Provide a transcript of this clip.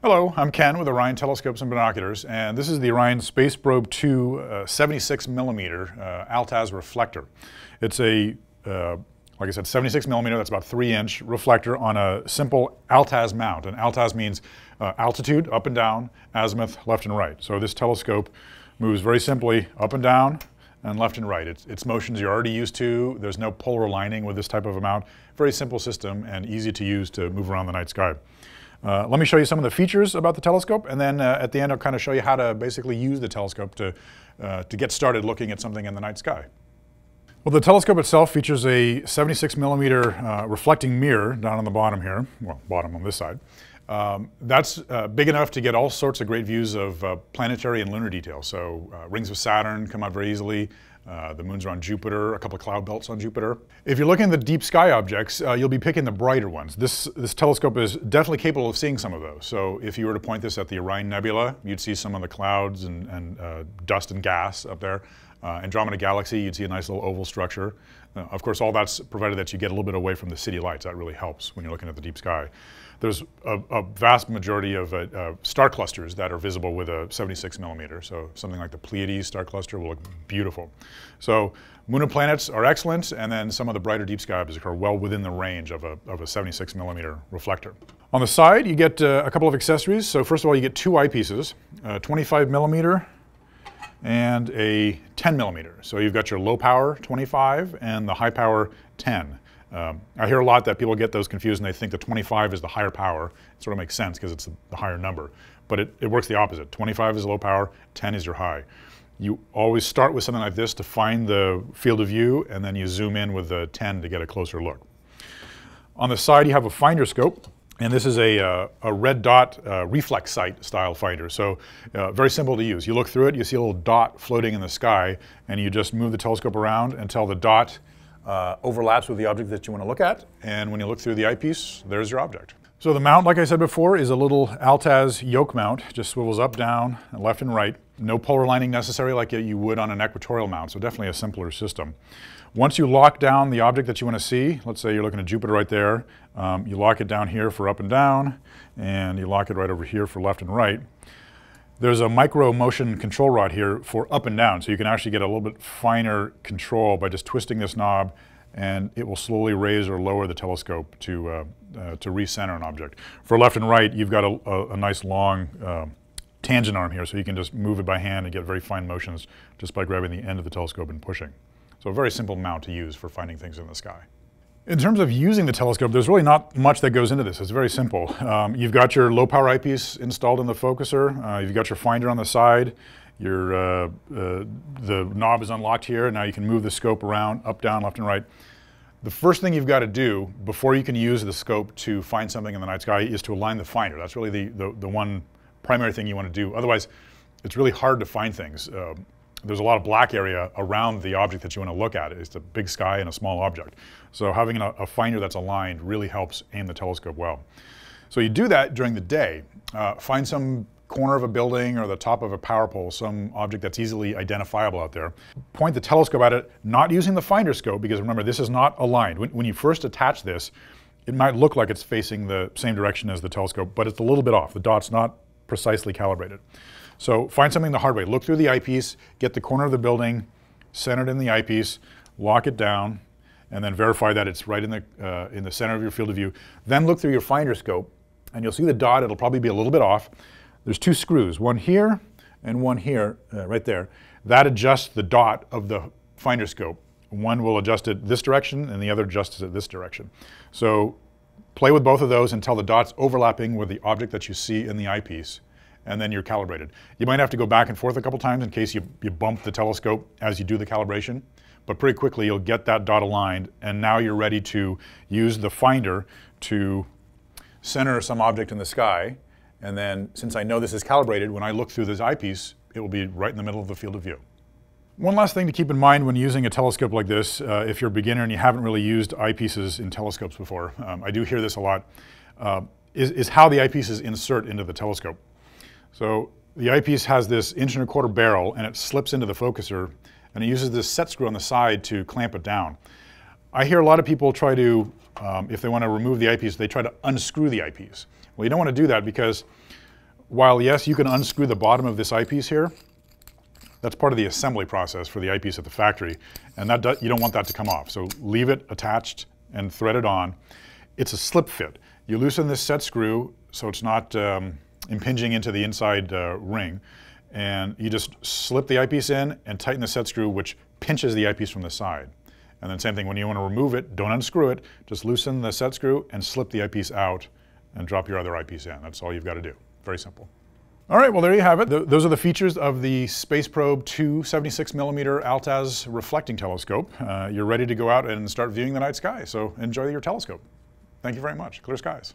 Hello, I'm Ken with Orion Telescopes and Binoculars, and this is the Orion Space Probe 2 uh, 76 millimeter uh, Altaz reflector. It's a, uh, like I said, 76 millimeter, that's about three inch reflector on a simple Altaz mount. And Altaz means uh, altitude, up and down, azimuth, left and right. So this telescope moves very simply up and down and left and right. It's, it's motions you're already used to. There's no polar lining with this type of a mount. Very simple system and easy to use to move around the night sky. Uh, let me show you some of the features about the telescope, and then uh, at the end I'll kind of show you how to basically use the telescope to, uh, to get started looking at something in the night sky. Well, the telescope itself features a 76 millimeter uh, reflecting mirror down on the bottom here, well, bottom on this side. Um, that's uh, big enough to get all sorts of great views of uh, planetary and lunar details. So rings of Saturn come out very easily, uh, the moons around Jupiter, a couple of cloud belts on Jupiter. If you're looking at the deep sky objects, uh, you'll be picking the brighter ones. This, this telescope is definitely capable of seeing some of those. So if you were to point this at the Orion Nebula, you'd see some of the clouds and, and uh, dust and gas up there. Uh, Andromeda Galaxy, you'd see a nice little oval structure. Uh, of course, all that's provided that you get a little bit away from the city lights. That really helps when you're looking at the deep sky. There's a, a vast majority of uh, uh star clusters that are visible with a 76 millimeter. So something like the Pleiades star cluster will look beautiful. So moon and planets are excellent, and then some of the brighter deep sky objects are well within the range of a, of a 76 millimeter reflector. On the side, you get uh, a couple of accessories. So first of all, you get two eyepieces, uh, 25 millimeter and a 10 millimeter. So you've got your low power 25 and the high power 10. Um, I hear a lot that people get those confused and they think the 25 is the higher power. It sort of makes sense because it's the higher number. But it, it works the opposite. 25 is low power, 10 is your high. You always start with something like this to find the field of view and then you zoom in with the 10 to get a closer look. On the side you have a finder scope and this is a, uh, a red dot uh, reflex sight style finder. So uh, very simple to use. You look through it, you see a little dot floating in the sky, and you just move the telescope around until the dot uh, overlaps with the object that you want to look at. And when you look through the eyepiece, there's your object. So the mount, like I said before, is a little Altaz yoke mount. Just swivels up, down, and left and right. No polar lining necessary like you would on an equatorial mount, so definitely a simpler system. Once you lock down the object that you want to see, let's say you're looking at Jupiter right there, um, you lock it down here for up and down, and you lock it right over here for left and right. There's a micro motion control rod here for up and down, so you can actually get a little bit finer control by just twisting this knob and it will slowly raise or lower the telescope to, uh, uh, to recenter an object. For left and right, you've got a, a, a nice long uh, tangent arm here, so you can just move it by hand and get very fine motions just by grabbing the end of the telescope and pushing. So a very simple mount to use for finding things in the sky. In terms of using the telescope, there's really not much that goes into this. It's very simple. Um, you've got your low power eyepiece installed in the focuser. Uh, you've got your finder on the side. Your, uh, uh, the knob is unlocked here. Now you can move the scope around, up, down, left, and right. The first thing you've got to do before you can use the scope to find something in the night sky is to align the finder. That's really the, the, the one primary thing you want to do. Otherwise, it's really hard to find things. Uh, there's a lot of black area around the object that you want to look at. It's a big sky and a small object. So having a, a finder that's aligned really helps aim the telescope well. So you do that during the day. Uh, find some corner of a building or the top of a power pole, some object that's easily identifiable out there. Point the telescope at it, not using the finder scope, because remember, this is not aligned. When, when you first attach this, it might look like it's facing the same direction as the telescope, but it's a little bit off. The dot's not precisely calibrated. So find something the hard way. Look through the eyepiece, get the corner of the building, center it in the eyepiece, lock it down, and then verify that it's right in the, uh, in the center of your field of view. Then look through your finder scope, and you'll see the dot. It'll probably be a little bit off. There's two screws, one here and one here, uh, right there. That adjusts the dot of the finder scope. One will adjust it this direction, and the other adjusts it this direction. So Play with both of those until the dot's overlapping with the object that you see in the eyepiece, and then you're calibrated. You might have to go back and forth a couple times in case you, you bump the telescope as you do the calibration, but pretty quickly you'll get that dot aligned, and now you're ready to use the finder to center some object in the sky, and then since I know this is calibrated, when I look through this eyepiece, it will be right in the middle of the field of view. One last thing to keep in mind when using a telescope like this, uh, if you're a beginner and you haven't really used eyepieces in telescopes before, um, I do hear this a lot, uh, is, is how the eyepieces insert into the telescope. So the eyepiece has this inch and a quarter barrel and it slips into the focuser and it uses this set screw on the side to clamp it down. I hear a lot of people try to, um, if they want to remove the eyepiece, they try to unscrew the eyepiece. Well, you don't want to do that because while yes, you can unscrew the bottom of this eyepiece here, that's part of the assembly process for the eyepiece at the factory. And that you don't want that to come off. So leave it attached and thread it on. It's a slip fit. You loosen this set screw so it's not um, impinging into the inside uh, ring. And you just slip the eyepiece in and tighten the set screw, which pinches the eyepiece from the side. And then same thing, when you want to remove it, don't unscrew it. Just loosen the set screw and slip the eyepiece out and drop your other eyepiece in. That's all you've got to do. Very simple. All right, well, there you have it. those are the features of the Space Probe 2 76 millimeter Altaz reflecting telescope. Uh, you're ready to go out and start viewing the night sky, so enjoy your telescope. Thank you very much. Clear skies.